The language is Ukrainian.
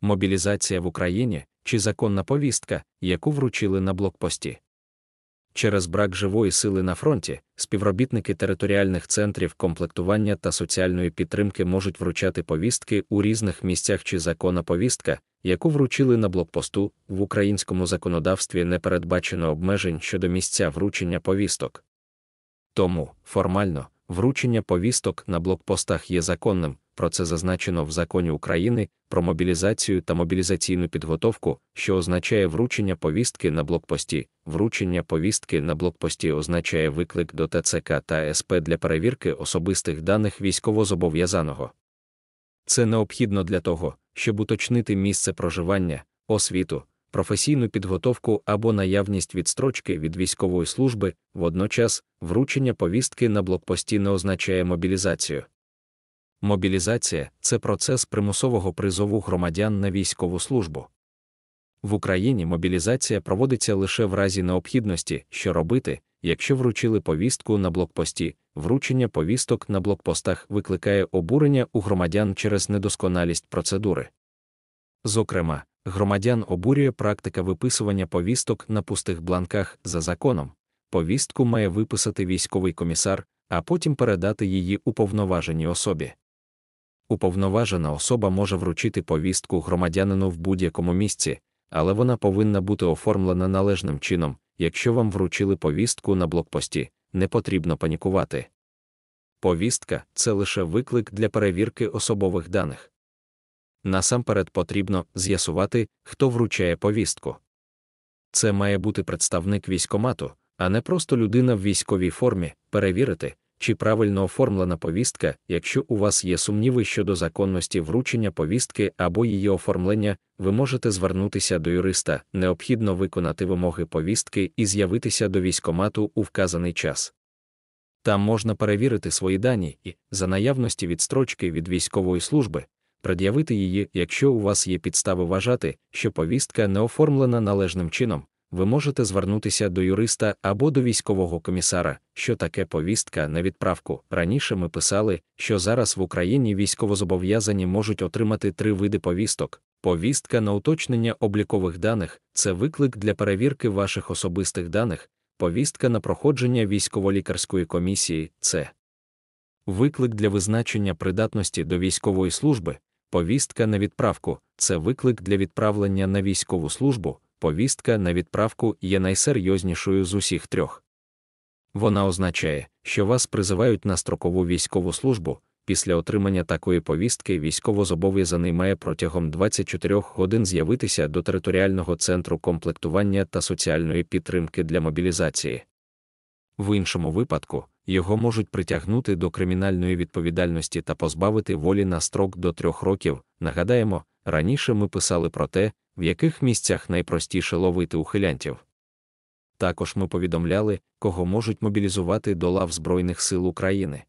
мобілізація в Україні чи законна повістка, яку вручили на блокпості. Через брак живої сили на фронті співробітники територіальних центрів комплектування та соціальної підтримки можуть вручати повістки у різних місцях чи законна повістка, яку вручили на блокпосту в українському законодавстві не передбачено обмежень щодо місця вручення повісток. Тому формально вручення повісток на блокпостах є законним, про це зазначено в законі України про мобілізацію та мобілізаційну підготовку, що означає вручення повістки на блокпості. Вручення повістки на блокпості означає виклик до ТЦК та СП для перевірки особистих даних військовозобов'язаного. Це необхідно для того, щоб уточнити місце проживання, освіту, професійну підготовку або наявність відстрочки від військової служби, водночас вручення повістки на блокпості не означає мобілізацію. Мобілізація це процес примусового призову громадян на військову службу. В Україні мобілізація проводиться лише в разі необхідності, що робити, якщо вручили повістку на блокпості, вручення повісток на блокпостах викликає обурення у громадян через недосконалість процедури. Зокрема, громадян обурює практика виписування повісток на пустих бланках за законом. Повістку має виписати військовий комісар, а потім передати її уповноваженій особі. Уповноважена особа може вручити повістку громадянину в будь-якому місці, але вона повинна бути оформлена належним чином, якщо вам вручили повістку на блокпості, не потрібно панікувати. Повістка це лише виклик для перевірки особових даних. Насамперед потрібно з'ясувати, хто вручає повістку. Це має бути представник військомату, а не просто людина в військовій формі перевірити, чи правильно оформлена повістка, якщо у вас є сумніви щодо законності вручення повістки або її оформлення, ви можете звернутися до юриста, необхідно виконати вимоги повістки і з'явитися до військомату у вказаний час. Там можна перевірити свої дані і, за наявності відстрочки від військової служби, пред'явити її, якщо у вас є підстави вважати, що повістка не оформлена належним чином, ви можете звернутися до юриста або до військового комісара, що таке повістка на відправку. Раніше ми писали, що зараз в Україні військовозобов'язані можуть отримати три види повісток. Повістка на уточнення облікових даних це виклик для перевірки ваших особистих даних, повістка на проходження військово-лікарської комісії це виклик для визначення придатності до військової служби, повістка на відправку це виклик для відправлення на військову службу повістка на відправку є найсерйознішою з усіх трьох. Вона означає, що вас призивають на строкову військову службу. Після отримання такої повістки військовозобов'язаний має протягом 24 годин з'явитися до територіального центру комплектування та соціальної підтримки для мобілізації. В іншому випадку його можуть притягнути до кримінальної відповідальності та позбавити волі на строк до трьох років. Нагадаємо, раніше ми писали про те, в яких місцях найпростіше ловити ухилянтів. Також ми повідомляли, кого можуть мобілізувати до лав Збройних сил України.